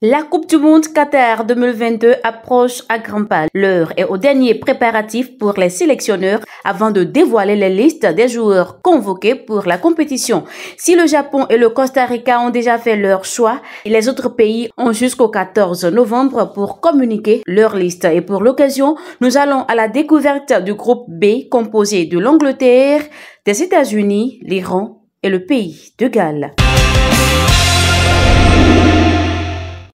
La Coupe du Monde Qatar 2022 approche à grands pas. L'heure est au dernier préparatif pour les sélectionneurs avant de dévoiler les listes des joueurs convoqués pour la compétition. Si le Japon et le Costa Rica ont déjà fait leur choix, les autres pays ont jusqu'au 14 novembre pour communiquer leur liste. Et pour l'occasion, nous allons à la découverte du groupe B composé de l'Angleterre, des États-Unis, l'Iran et le pays de Galles.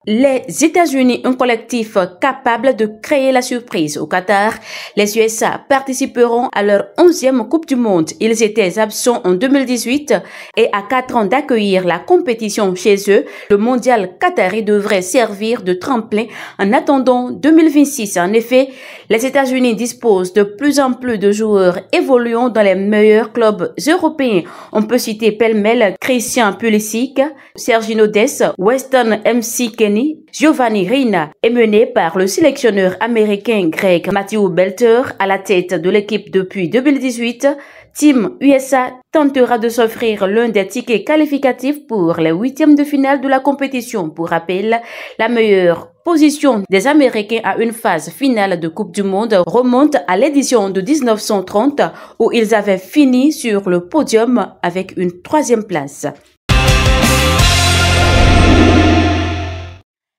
Les États-Unis, un collectif capable de créer la surprise au Qatar, les USA participeront à leur 11e Coupe du Monde. Ils étaient absents en 2018 et à quatre ans d'accueillir la compétition chez eux, le mondial qatari devrait servir de tremplin en attendant 2026. En effet, les États-Unis disposent de plus en plus de joueurs évoluant dans les meilleurs clubs européens. On peut citer pêle-mêle Christian Pulisic, Sergi Dess, Western MC Kennedy. Giovanni Reina, est mené par le sélectionneur américain grec Matthew Belter à la tête de l'équipe depuis 2018, Team USA tentera de s'offrir l'un des tickets qualificatifs pour les huitièmes de finale de la compétition. Pour rappel, la meilleure position des Américains à une phase finale de Coupe du Monde remonte à l'édition de 1930 où ils avaient fini sur le podium avec une troisième place.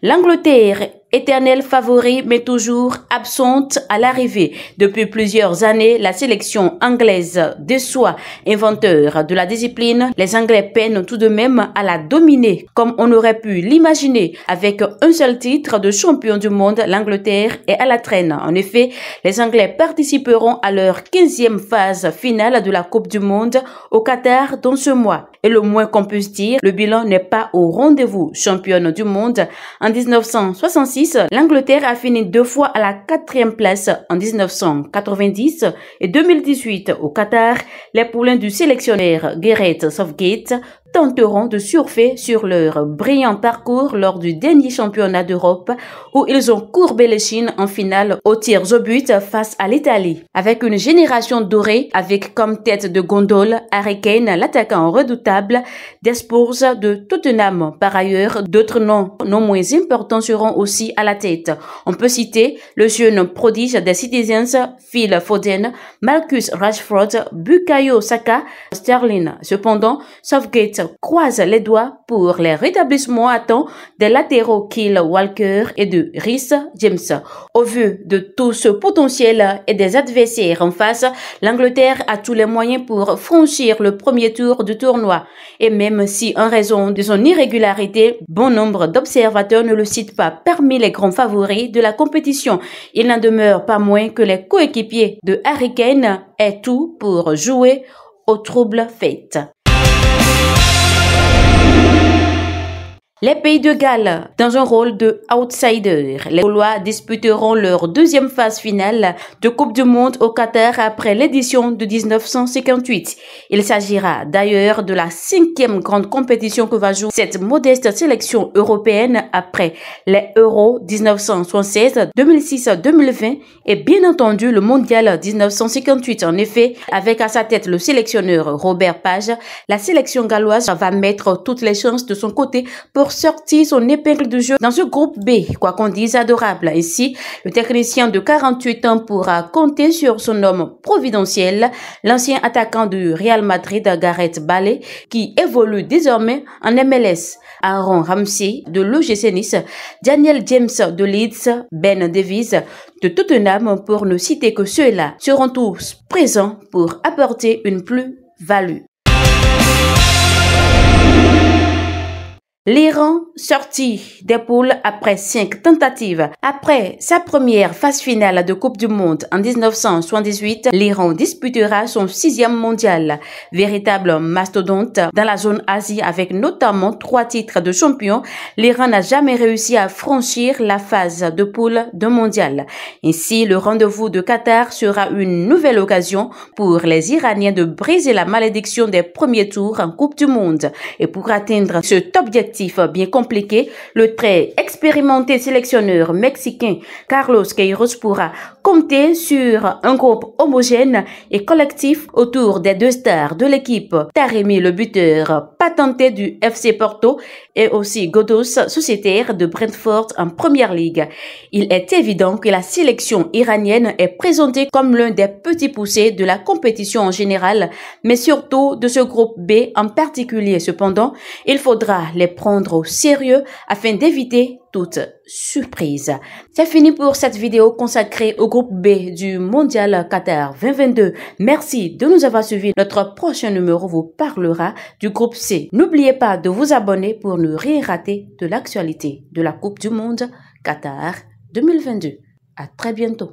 l'Angleterre éternelle favori mais toujours absente à l'arrivée. Depuis plusieurs années, la sélection anglaise déçoit. Inventeur de la discipline, les Anglais peinent tout de même à la dominer, comme on aurait pu l'imaginer. Avec un seul titre de champion du monde, l'Angleterre est à la traîne. En effet, les Anglais participeront à leur 15e phase finale de la Coupe du Monde au Qatar dans ce mois. Et le moins qu'on puisse dire, le bilan n'est pas au rendez-vous. Championne du monde en 1966, l'Angleterre a fini deux fois à la quatrième place en 1990 et 2018 au Qatar. Les poulains du sélectionneur Gareth Southgate tenteront de surfer sur leur brillant parcours lors du dernier championnat d'Europe où ils ont courbé les Chines en finale aux tirs au but face à l'Italie. Avec une génération dorée, avec comme tête de gondole Harry Kane, l'attaquant redoutable des Spurs de Tottenham. Par ailleurs, d'autres noms non moins importants seront aussi à la tête. On peut citer le jeune prodige des Citizens, Phil Foden, Marcus Rashford, Bukayo Saka, Sterling. Cependant, Southgate croise les doigts pour les rétablissements à temps des latéraux Kill Walker et de Rhys James. Au vu de tout ce potentiel et des adversaires en face, l'Angleterre a tous les moyens pour franchir le premier tour du tournoi. Et même si, en raison de son irrégularité, bon nombre d'observateurs ne le citent pas parmi les grands favoris de la compétition, il n'en demeure pas moins que les coéquipiers de Harry Kane aient tout pour jouer aux troubles fait les pays de Galles, dans un rôle de outsider, les Gaulois disputeront leur deuxième phase finale de Coupe du Monde au Qatar après l'édition de 1958. Il s'agira d'ailleurs de la cinquième grande compétition que va jouer cette modeste sélection européenne après les Euro 1976, 2006, 2020 et bien entendu le Mondial 1958. En effet, avec à sa tête le sélectionneur Robert Page, la sélection galloise va mettre toutes les chances de son côté pour sorti son épingle de jeu dans ce groupe B, quoi qu'on dise adorable. Ici, le technicien de 48 ans pourra compter sur son homme providentiel, l'ancien attaquant du Real Madrid Gareth Bale, qui évolue désormais en MLS. Aaron Ramsey de l'OGC Nice, Daniel James de Leeds, Ben Davies de Tottenham, pour ne citer que ceux-là, seront tous présents pour apporter une plus-value. L'Iran sorti des poules après cinq tentatives. Après sa première phase finale de Coupe du Monde en 1978, l'Iran disputera son sixième mondial, véritable mastodonte dans la zone Asie avec notamment trois titres de champion. L'Iran n'a jamais réussi à franchir la phase de poule de mondial. Ainsi, le rendez-vous de Qatar sera une nouvelle occasion pour les Iraniens de briser la malédiction des premiers tours en Coupe du Monde. Et pour atteindre cet objectif, bien compliqué, le très expérimenté sélectionneur mexicain Carlos Queiroz pourra compter sur un groupe homogène et collectif autour des deux stars de l'équipe, Taremi le buteur patenté du FC Porto et aussi Godos, sociétaire de Brentford en Première League. Il est évident que la sélection iranienne est présentée comme l'un des petits poussés de la compétition en général, mais surtout de ce groupe B en particulier. Cependant, il faudra les prendre au sérieux afin d'éviter surprise. C'est fini pour cette vidéo consacrée au groupe B du Mondial Qatar 2022. Merci de nous avoir suivis. Notre prochain numéro vous parlera du groupe C. N'oubliez pas de vous abonner pour ne rien rater de l'actualité de la Coupe du Monde Qatar 2022. À très bientôt.